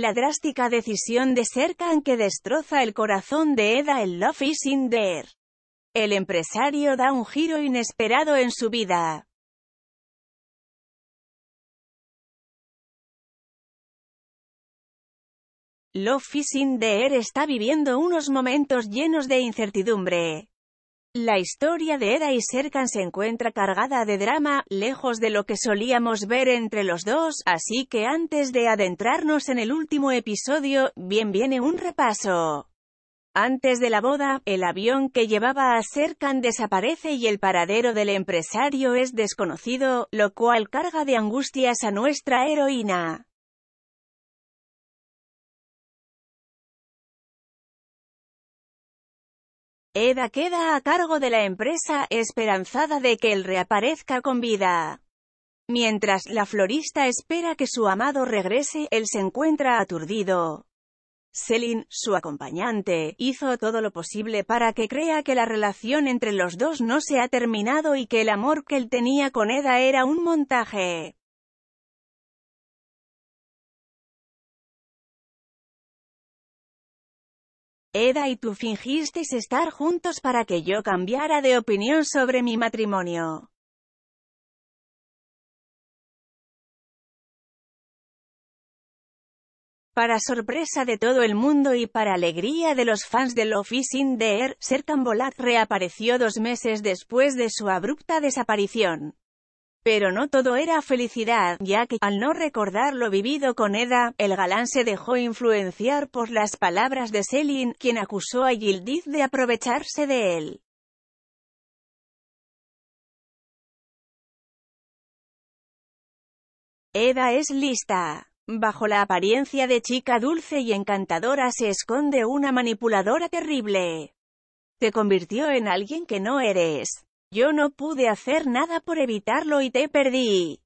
La drástica decisión de Serkan que destroza el corazón de Eda en Love is in El empresario da un giro inesperado en su vida. Love is in Air está viviendo unos momentos llenos de incertidumbre. La historia de Eda y Serkan se encuentra cargada de drama, lejos de lo que solíamos ver entre los dos, así que antes de adentrarnos en el último episodio, bien viene un repaso. Antes de la boda, el avión que llevaba a Serkan desaparece y el paradero del empresario es desconocido, lo cual carga de angustias a nuestra heroína. Eda queda a cargo de la empresa, esperanzada de que él reaparezca con vida. Mientras la florista espera que su amado regrese, él se encuentra aturdido. Selin, su acompañante, hizo todo lo posible para que crea que la relación entre los dos no se ha terminado y que el amor que él tenía con Eda era un montaje. Eda y tú fingisteis estar juntos para que yo cambiara de opinión sobre mi matrimonio. Para sorpresa de todo el mundo y para alegría de los fans de Office is in the Air, Serkan Bolat reapareció dos meses después de su abrupta desaparición. Pero no todo era felicidad, ya que, al no recordar lo vivido con Eda, el galán se dejó influenciar por las palabras de Selin, quien acusó a Gildiz de aprovecharse de él. Eda es lista. Bajo la apariencia de chica dulce y encantadora se esconde una manipuladora terrible. Te convirtió en alguien que no eres. Yo no pude hacer nada por evitarlo y te perdí.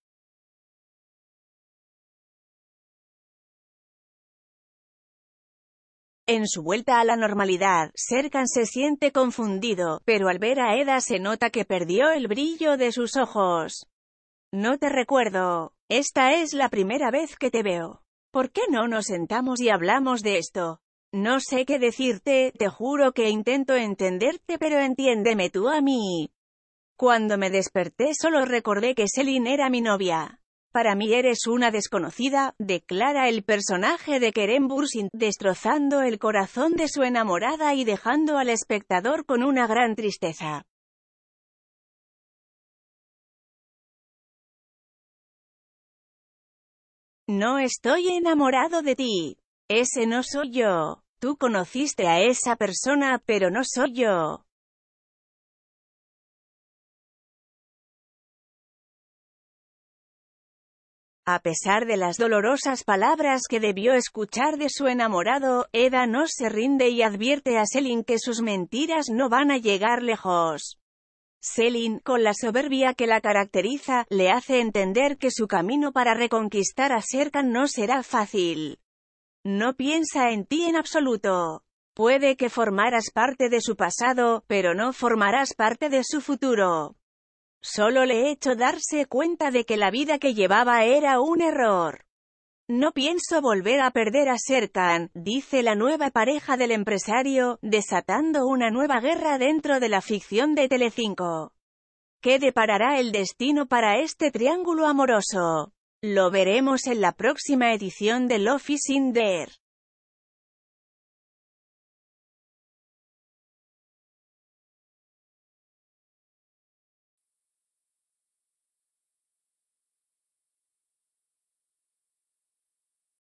En su vuelta a la normalidad, Serkan se siente confundido, pero al ver a Eda se nota que perdió el brillo de sus ojos. No te recuerdo. Esta es la primera vez que te veo. ¿Por qué no nos sentamos y hablamos de esto? No sé qué decirte, te juro que intento entenderte pero entiéndeme tú a mí. Cuando me desperté solo recordé que Celine era mi novia. Para mí eres una desconocida, declara el personaje de Kerem Bursin, destrozando el corazón de su enamorada y dejando al espectador con una gran tristeza. No estoy enamorado de ti. Ese no soy yo. Tú conociste a esa persona, pero no soy yo. A pesar de las dolorosas palabras que debió escuchar de su enamorado, Eda no se rinde y advierte a Selin que sus mentiras no van a llegar lejos. Selin, con la soberbia que la caracteriza, le hace entender que su camino para reconquistar a Serkan no será fácil. No piensa en ti en absoluto. Puede que formaras parte de su pasado, pero no formarás parte de su futuro. Solo le he hecho darse cuenta de que la vida que llevaba era un error. No pienso volver a perder a Sertan, dice la nueva pareja del empresario, desatando una nueva guerra dentro de la ficción de Telecinco. ¿Qué deparará el destino para este triángulo amoroso? Lo veremos en la próxima edición de Love is in